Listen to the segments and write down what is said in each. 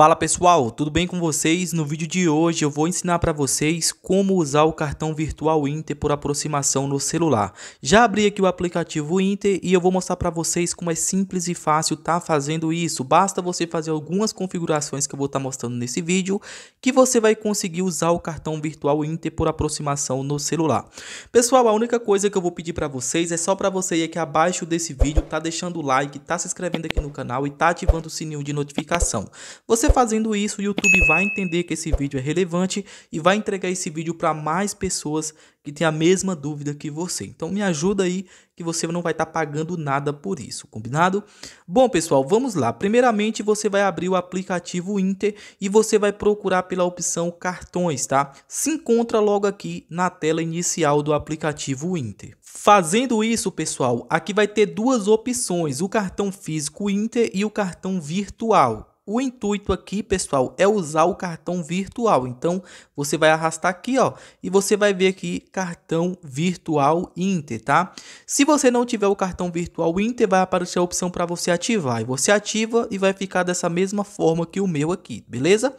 Fala pessoal, tudo bem com vocês? No vídeo de hoje eu vou ensinar para vocês como usar o cartão virtual Inter por aproximação no celular. Já abri aqui o aplicativo Inter e eu vou mostrar para vocês como é simples e fácil estar tá fazendo isso. Basta você fazer algumas configurações que eu vou estar tá mostrando nesse vídeo que você vai conseguir usar o cartão virtual Inter por aproximação no celular. Pessoal, a única coisa que eu vou pedir para vocês é só para você ir aqui abaixo desse vídeo, tá deixando o like, tá se inscrevendo aqui no canal e tá ativando o sininho de notificação. Você fazendo isso, o YouTube vai entender que esse vídeo é relevante e vai entregar esse vídeo para mais pessoas que têm a mesma dúvida que você. Então me ajuda aí que você não vai estar tá pagando nada por isso, combinado? Bom, pessoal, vamos lá. Primeiramente, você vai abrir o aplicativo Inter e você vai procurar pela opção cartões, tá? Se encontra logo aqui na tela inicial do aplicativo Inter. Fazendo isso, pessoal, aqui vai ter duas opções, o cartão físico Inter e o cartão virtual. O intuito aqui, pessoal, é usar o cartão virtual. Então, você vai arrastar aqui, ó, e você vai ver aqui cartão virtual Inter, tá? Se você não tiver o cartão virtual Inter, vai aparecer a opção para você ativar. E você ativa e vai ficar dessa mesma forma que o meu aqui, beleza?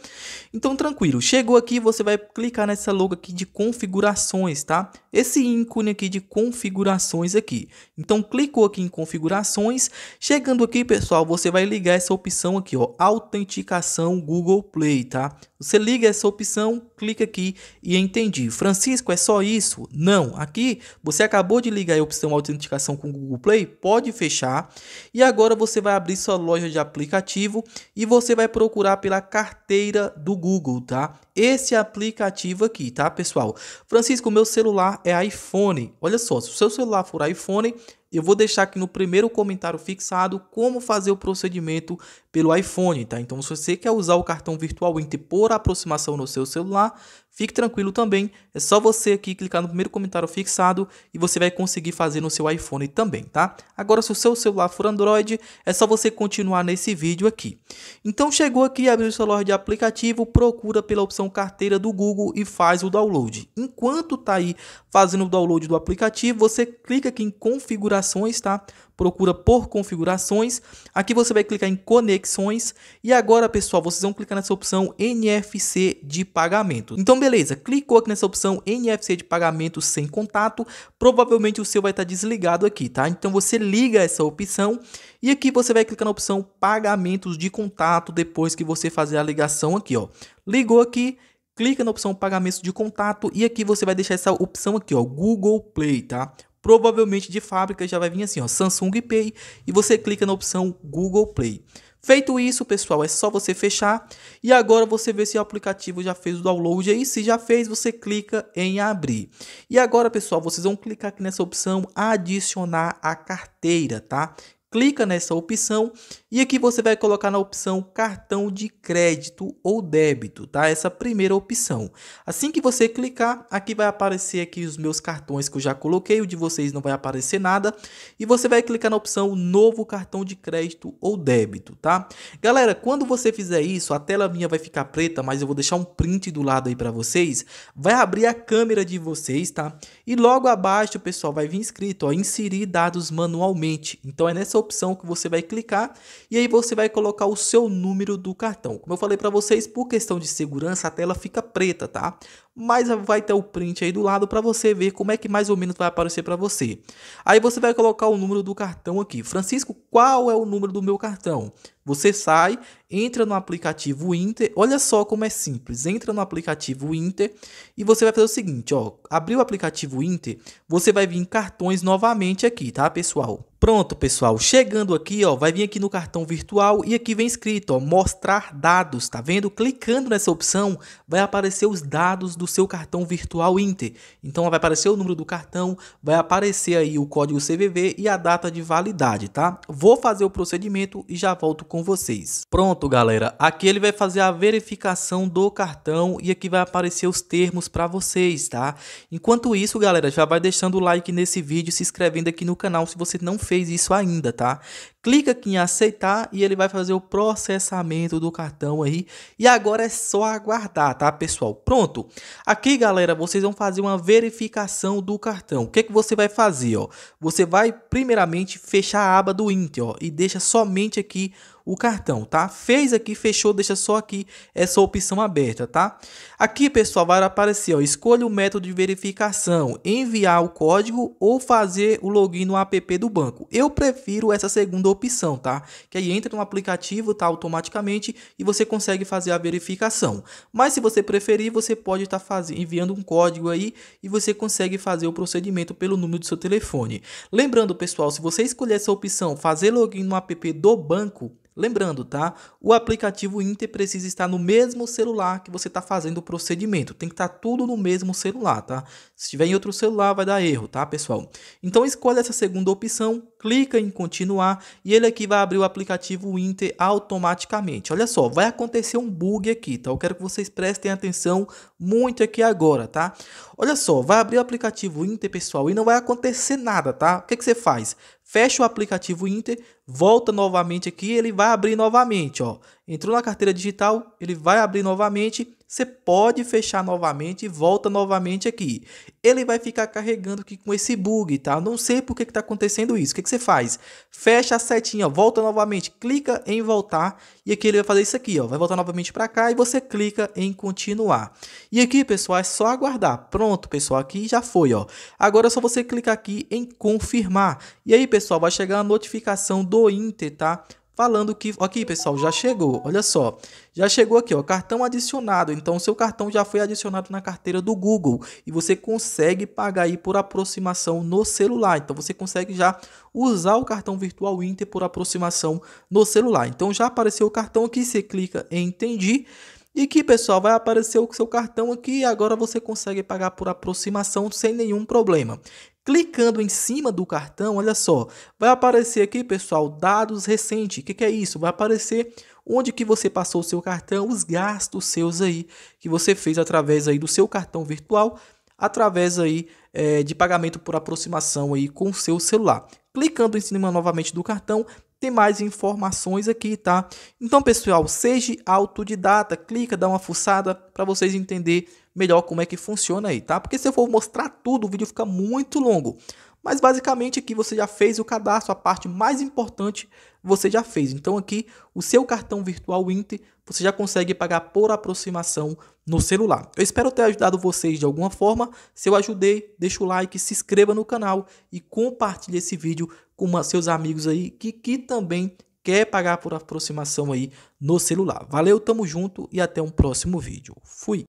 Então, tranquilo. Chegou aqui, você vai clicar nessa logo aqui de configurações, tá? Esse ícone aqui de configurações aqui. Então, clicou aqui em configurações. Chegando aqui, pessoal, você vai ligar essa opção aqui, ó, autenticação Google Play, tá? Você liga essa opção, clica aqui e entendi. Francisco, é só isso? Não. Aqui você acabou de ligar a opção autenticação com Google Play, pode fechar. E agora você vai abrir sua loja de aplicativo e você vai procurar pela carteira do Google, tá? Esse aplicativo aqui, tá, pessoal? Francisco, meu celular é iPhone. Olha só, se o seu celular for iPhone, eu vou deixar aqui no primeiro comentário fixado como fazer o procedimento pelo iPhone, tá? Então, se você quer usar o cartão virtual Inter por por aproximação no seu celular Fique tranquilo também, é só você aqui clicar no primeiro comentário fixado e você vai conseguir fazer no seu iPhone também, tá? Agora, se o seu celular for Android, é só você continuar nesse vídeo aqui. Então, chegou aqui, abriu o celular de aplicativo, procura pela opção carteira do Google e faz o download. Enquanto tá aí fazendo o download do aplicativo, você clica aqui em configurações, tá? procura por configurações. Aqui você vai clicar em conexões e agora, pessoal, vocês vão clicar nessa opção NFC de pagamento. Então, então, beleza, clicou aqui nessa opção NFC de pagamento sem contato, provavelmente o seu vai estar tá desligado aqui, tá? Então você liga essa opção e aqui você vai clicar na opção pagamentos de contato depois que você fazer a ligação aqui, ó. Ligou aqui, clica na opção pagamentos de contato e aqui você vai deixar essa opção aqui, ó, Google Play, tá? Provavelmente de fábrica já vai vir assim, ó, Samsung Pay e você clica na opção Google Play. Feito isso, pessoal, é só você fechar e agora você vê se o aplicativo já fez o download aí. Se já fez, você clica em abrir. E agora, pessoal, vocês vão clicar aqui nessa opção adicionar a carteira, tá? clica nessa opção e aqui você vai colocar na opção cartão de crédito ou débito, tá? Essa primeira opção. Assim que você clicar, aqui vai aparecer aqui os meus cartões que eu já coloquei, o de vocês não vai aparecer nada, e você vai clicar na opção novo cartão de crédito ou débito, tá? Galera, quando você fizer isso, a tela minha vai ficar preta, mas eu vou deixar um print do lado aí para vocês, vai abrir a câmera de vocês, tá? E logo abaixo, pessoal, vai vir escrito, ó, inserir dados manualmente. Então é nessa opção que você vai clicar e aí você vai colocar o seu número do cartão. Como eu falei para vocês, por questão de segurança, a tela fica preta, tá? Mas vai ter o print aí do lado para você ver como é que mais ou menos vai aparecer para você. Aí você vai colocar o número do cartão aqui. Francisco, qual é o número do meu cartão? Você sai, entra no aplicativo Inter. Olha só como é simples. Entra no aplicativo Inter e você vai fazer o seguinte, ó. Abrir o aplicativo Inter, você vai vir em cartões novamente aqui, tá, pessoal? Pronto, pessoal, chegando aqui, ó, vai vir aqui no cartão virtual e aqui vem escrito, ó, mostrar dados, tá vendo? Clicando nessa opção, vai aparecer os dados do seu cartão virtual Inter. Então vai aparecer o número do cartão, vai aparecer aí o código CVV e a data de validade, tá? Vou fazer o procedimento e já volto com vocês. Pronto, galera, aqui ele vai fazer a verificação do cartão e aqui vai aparecer os termos para vocês, tá? Enquanto isso, galera, já vai deixando o like nesse vídeo, se inscrevendo aqui no canal se você não fez isso ainda, tá? clica aqui em aceitar e ele vai fazer o processamento do cartão aí. E agora é só aguardar, tá, pessoal? Pronto. Aqui, galera, vocês vão fazer uma verificação do cartão. O que, é que você vai fazer, ó? Você vai, primeiramente, fechar a aba do Intel ó, e deixa somente aqui o cartão, tá? Fez aqui, fechou, deixa só aqui essa opção aberta, tá? Aqui, pessoal, vai aparecer, ó, escolha o método de verificação, enviar o código ou fazer o login no app do banco. Eu prefiro essa segunda opção, tá? Que aí entra no aplicativo, tá? Automaticamente e você consegue fazer a verificação. Mas se você preferir, você pode estar tá fazendo, enviando um código aí e você consegue fazer o procedimento pelo número do seu telefone. Lembrando, pessoal, se você escolher essa opção, fazer login no app do banco, Lembrando, tá? O aplicativo Inter precisa estar no mesmo celular que você está fazendo o procedimento. Tem que estar tá tudo no mesmo celular, tá? Se tiver em outro celular, vai dar erro, tá, pessoal? Então escolha essa segunda opção, clica em continuar e ele aqui vai abrir o aplicativo Inter automaticamente. Olha só, vai acontecer um bug aqui, tá? Eu quero que vocês prestem atenção muito aqui agora, tá? Olha só, vai abrir o aplicativo Inter, pessoal, e não vai acontecer nada, tá? O que, que você faz? fecha o aplicativo Inter, volta novamente aqui, ele vai abrir novamente, ó. Entrou na carteira digital, ele vai abrir novamente, você pode fechar novamente e volta novamente aqui. Ele vai ficar carregando aqui com esse bug, tá? não sei por que está acontecendo isso. O que, que, você faz? Fecha a setinha, volta novamente, clica em voltar e aqui ele vai fazer isso aqui, ó. Vai voltar novamente para cá e você clica em continuar. E aqui, pessoal, é só aguardar. Pronto, pessoal, aqui já foi, ó. Agora é só você clicar aqui em confirmar. E aí, pessoal, vai chegar a notificação do Inter, tá? falando que, aqui pessoal, já chegou, olha só, já chegou aqui, ó, cartão adicionado, então seu cartão já foi adicionado na carteira do Google e você consegue pagar aí por aproximação no celular, então você consegue já usar o cartão virtual Inter por aproximação no celular, então já apareceu o cartão aqui, você clica em entendi, e que pessoal, vai aparecer o seu cartão aqui e agora você consegue pagar por aproximação sem nenhum problema. Clicando em cima do cartão, olha só, vai aparecer aqui, pessoal, dados recentes. O que, que, é isso? Vai aparecer onde que você passou o seu cartão, os gastos seus aí que você fez através aí do seu cartão virtual, através aí é, de pagamento por aproximação aí com o seu celular. Clicando em cima novamente do cartão, tem mais informações aqui, tá? Então, pessoal, seja autodidata, clica, dá uma fuçada para vocês entenderem melhor como é que funciona aí, tá? Porque se eu for mostrar tudo, o vídeo fica muito longo. Mas basicamente aqui você já fez o cadastro, a parte mais importante você já fez. Então aqui o seu cartão virtual Inter você já consegue pagar por aproximação no celular. Eu espero ter ajudado vocês de alguma forma. Se eu ajudei, deixa o like, se inscreva no canal e compartilhe esse vídeo com seus amigos aí que, que também quer pagar por aproximação aí no celular. Valeu, tamo junto e até um próximo vídeo. Fui!